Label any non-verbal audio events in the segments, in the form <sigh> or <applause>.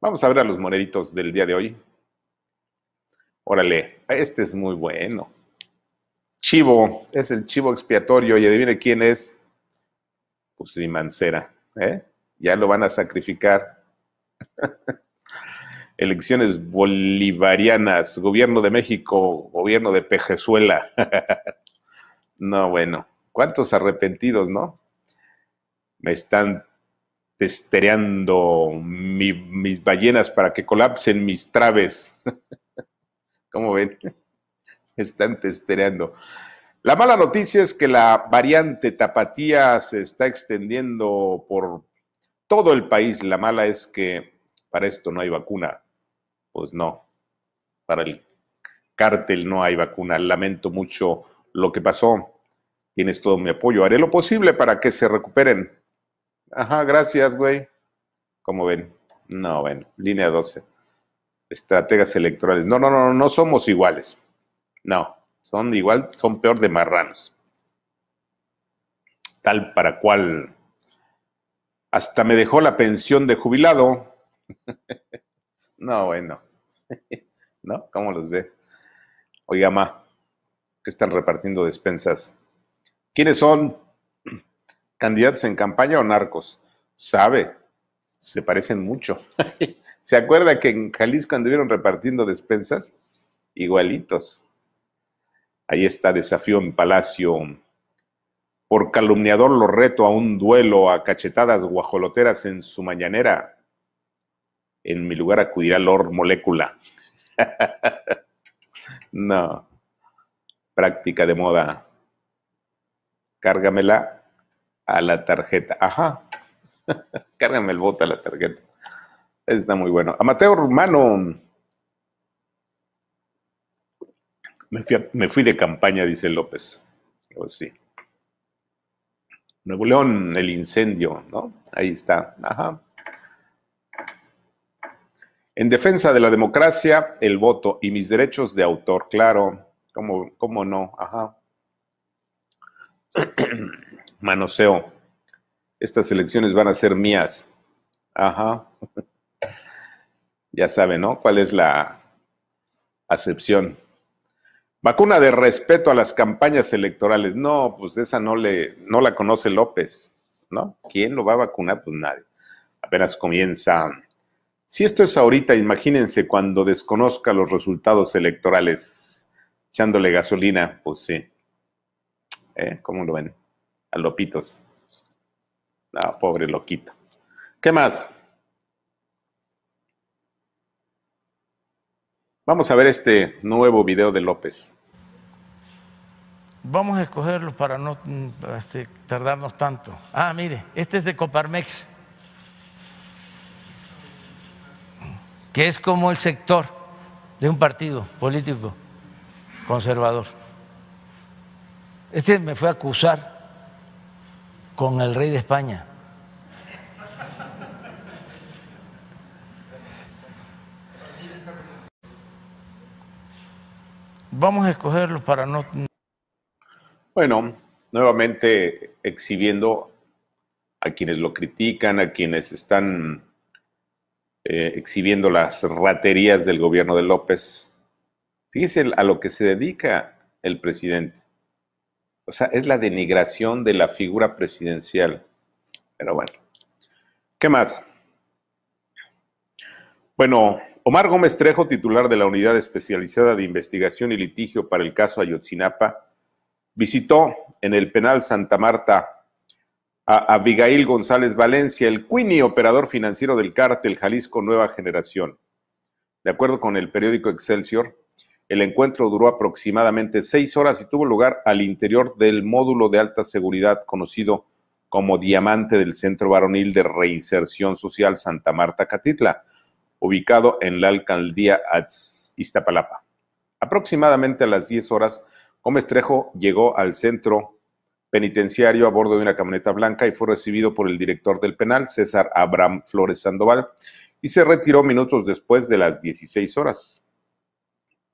Vamos a ver a los moneditos del día de hoy. Órale, este es muy bueno. Chivo, es el chivo expiatorio y adivine quién es. Pues Mancera, ¿eh? Ya lo van a sacrificar. <laughs> Elecciones bolivarianas, gobierno de México, gobierno de Pejezuela. <laughs> no, bueno, cuántos arrepentidos, ¿no? Me están testereando mis ballenas para que colapsen mis traves. <laughs> ¿Cómo ven? Están testereando. La mala noticia es que la variante tapatía se está extendiendo por todo el país. La mala es que para esto no hay vacuna. Pues no, para el cártel no hay vacuna. Lamento mucho lo que pasó. Tienes todo mi apoyo. Haré lo posible para que se recuperen Ajá, gracias, güey. Como ven. No, bueno, línea 12. Estrategas electorales. No, no, no, no somos iguales. No, son igual, son peor de marranos. Tal para cual. Hasta me dejó la pensión de jubilado. <laughs> no, bueno. <laughs> ¿No? ¿Cómo los ve? Oiga, ma, que están repartiendo despensas. ¿Quiénes son? candidatos en campaña o narcos? Sabe, se parecen mucho. <laughs> ¿Se acuerda que en Jalisco anduvieron repartiendo despensas? Igualitos. Ahí está desafío en Palacio. Por calumniador lo reto a un duelo a cachetadas guajoloteras en su mañanera. En mi lugar acudirá Lord Molécula. <laughs> no. Práctica de moda. Cárgamela a la tarjeta. Ajá. <laughs> Cárgame el voto a la tarjeta. Está muy bueno. Amateo Romano Me fui, me fui de campaña, dice López. O oh, sí. Nuevo León, el incendio, ¿no? Ahí está. Ajá. En defensa de la democracia, el voto y mis derechos de autor, claro. cómo no? Ajá. <clears throat> manoseo. Estas elecciones van a ser mías. Ajá. Ya saben, ¿no? ¿Cuál es la acepción? Vacuna de respeto a las campañas electorales. No, pues esa no le, no la conoce López, ¿no? ¿Quién lo va a vacunar? Pues nadie. Apenas comienza. Si esto es ahorita, imagínense cuando desconozca los resultados electorales, echándole gasolina, pues sí. ¿Eh? ¿Cómo lo ven? a Lopitos. la pobre loquito. ¿Qué más? Vamos a ver este nuevo video de López. Vamos a escogerlo para no este, tardarnos tanto. Ah, mire, este es de Coparmex, que es como el sector de un partido político conservador. Este me fue a acusar con el rey de España. Vamos a escogerlos para no... Bueno, nuevamente exhibiendo a quienes lo critican, a quienes están eh, exhibiendo las raterías del gobierno de López. Fíjese a lo que se dedica el presidente. O sea, es la denigración de la figura presidencial. Pero bueno, ¿qué más? Bueno, Omar Gómez Trejo, titular de la Unidad Especializada de Investigación y Litigio para el caso Ayotzinapa, visitó en el penal Santa Marta a Abigail González Valencia, el cuini operador financiero del cártel Jalisco Nueva Generación. De acuerdo con el periódico Excelsior, el encuentro duró aproximadamente seis horas y tuvo lugar al interior del módulo de alta seguridad conocido como Diamante del Centro Varonil de Reinserción Social Santa Marta Catitla, ubicado en la alcaldía Iztapalapa. Aproximadamente a las 10 horas, Gómez Trejo llegó al centro penitenciario a bordo de una camioneta blanca y fue recibido por el director del penal, César Abraham Flores Sandoval, y se retiró minutos después de las 16 horas.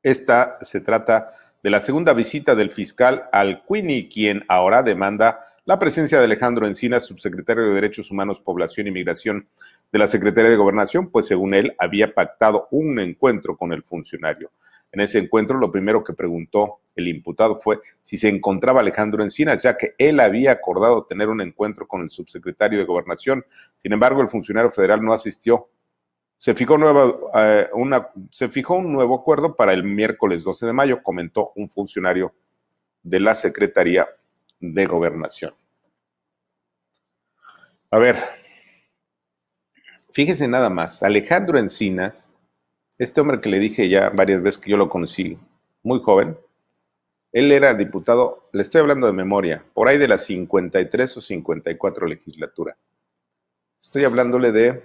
Esta se trata de la segunda visita del fiscal al Quini, quien ahora demanda la presencia de Alejandro Encinas, subsecretario de Derechos Humanos, Población y Migración de la Secretaría de Gobernación, pues según él había pactado un encuentro con el funcionario. En ese encuentro lo primero que preguntó el imputado fue si se encontraba Alejandro Encinas, ya que él había acordado tener un encuentro con el subsecretario de Gobernación. Sin embargo, el funcionario federal no asistió eh, se fijó, un nuevo acuerdo para el miércoles 12 de mayo, comentó un funcionario de la Secretaría de Gobernación. A ver, fíjese nada más, Alejandro Encinas, este hombre que le dije ya varias veces que yo lo conocí muy joven, él era diputado, le estoy hablando de memoria, por ahí de la 53 o 54 legislatura. Estoy hablándole de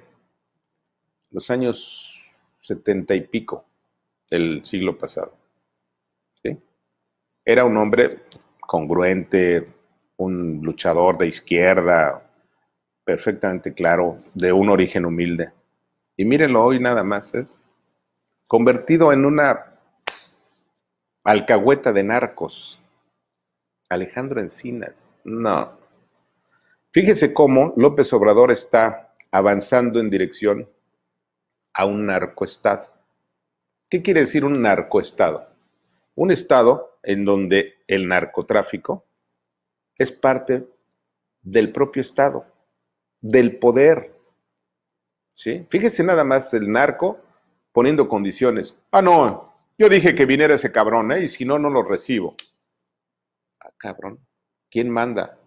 los años setenta y pico del siglo pasado. Era un hombre congruente, un luchador de izquierda, perfectamente claro, de un origen humilde. Y mírenlo hoy nada más, es convertido en una alcahueta de narcos. Alejandro Encinas, no. Fíjese cómo López Obrador está avanzando en dirección a un narcoestado. ¿Qué quiere decir un narcoestado? Un estado en donde el narcotráfico es parte del propio estado, del poder. ¿Sí? Fíjese nada más el narco poniendo condiciones. Ah, no, yo dije que viniera ese cabrón, ¿eh? y si no, no lo recibo. Ah, cabrón, ¿quién manda?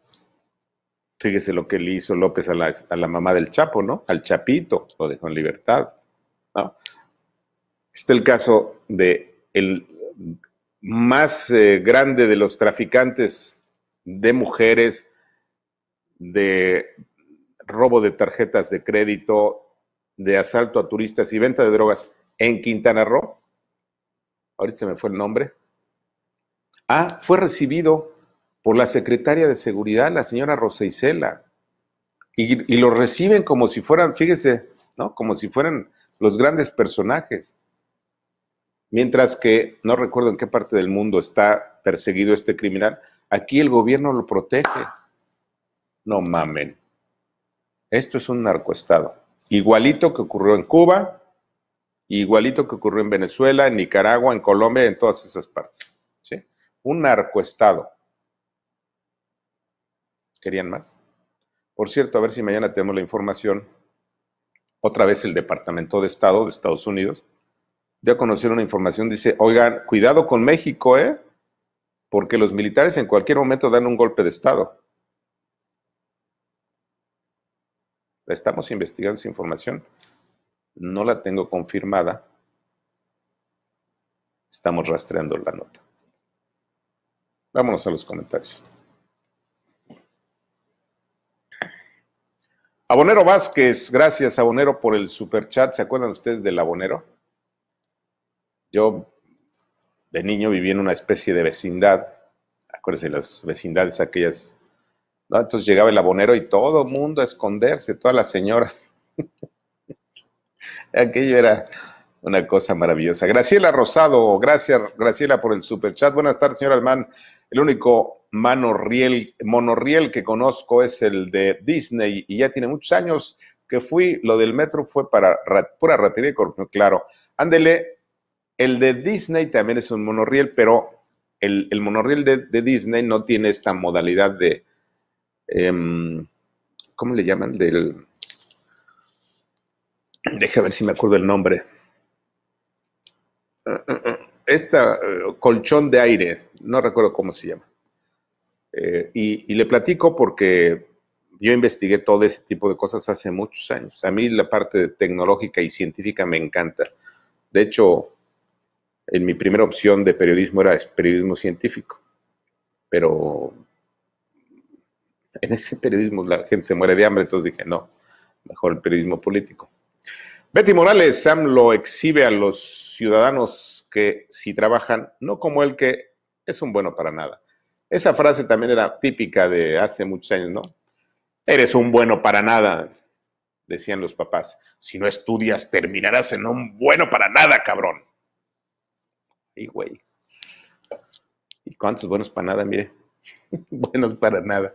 Fíjese lo que le hizo López a la, a la mamá del Chapo, ¿no? Al Chapito, lo dejó en libertad. ¿no? Este es el caso de el más eh, grande de los traficantes de mujeres, de robo de tarjetas de crédito, de asalto a turistas y venta de drogas en Quintana Roo. Ahorita se me fue el nombre. Ah, fue recibido por la secretaria de Seguridad, la señora Rosa Y, y lo reciben como si fueran, fíjese, ¿no? Como si fueran los grandes personajes. Mientras que, no recuerdo en qué parte del mundo está perseguido este criminal, aquí el gobierno lo protege. No mamen. Esto es un narcoestado. Igualito que ocurrió en Cuba, igualito que ocurrió en Venezuela, en Nicaragua, en Colombia, en todas esas partes. ¿sí? Un narcoestado. ¿Querían más? Por cierto, a ver si mañana tenemos la información otra vez el Departamento de Estado de Estados Unidos, ya conocieron una información, dice, oigan, cuidado con México, ¿eh? Porque los militares en cualquier momento dan un golpe de Estado. Estamos investigando esa información. No la tengo confirmada. Estamos rastreando la nota. Vámonos a los comentarios. Abonero Vázquez, gracias Abonero por el super chat. ¿Se acuerdan ustedes del Abonero? Yo de niño viví en una especie de vecindad. Acuérdense, las vecindades aquellas. ¿no? Entonces llegaba el abonero y todo el mundo a esconderse, todas las señoras. <laughs> Aquello era una cosa maravillosa. Graciela Rosado, gracias Graciela por el super chat. Buenas tardes, señor Almán. El único monoriel, monorriel que conozco es el de Disney y ya tiene muchos años que fui. Lo del metro fue para pura ratería y corrupción, claro. Ándele, el de Disney también es un monorriel, pero el, monorriel de, Disney no tiene esta modalidad de... Em, ¿Cómo le llaman? Del... ver si me acuerdo el nombre. Ah, ah, ah esta eh, colchón de aire, no recuerdo cómo se llama. Eh, y, y, le platico porque yo investigué todo ese tipo de cosas hace muchos años. A mí la parte tecnológica y científica me encanta. De hecho, en mi primera opción de periodismo era periodismo científico, pero en ese periodismo la gente se muere de hambre, entonces dije, no, mejor el periodismo político. Betty Morales, Sam lo exhibe a los ciudadanos que si trabajan, no como el que es un bueno para nada. Esa frase también era típica de hace muchos años, ¿no? Eres un bueno para nada, decían los papás. Si no estudias, terminarás en un bueno para nada, cabrón. Y güey. ¿Y cuántos buenos para nada, mire? <laughs> buenos para nada.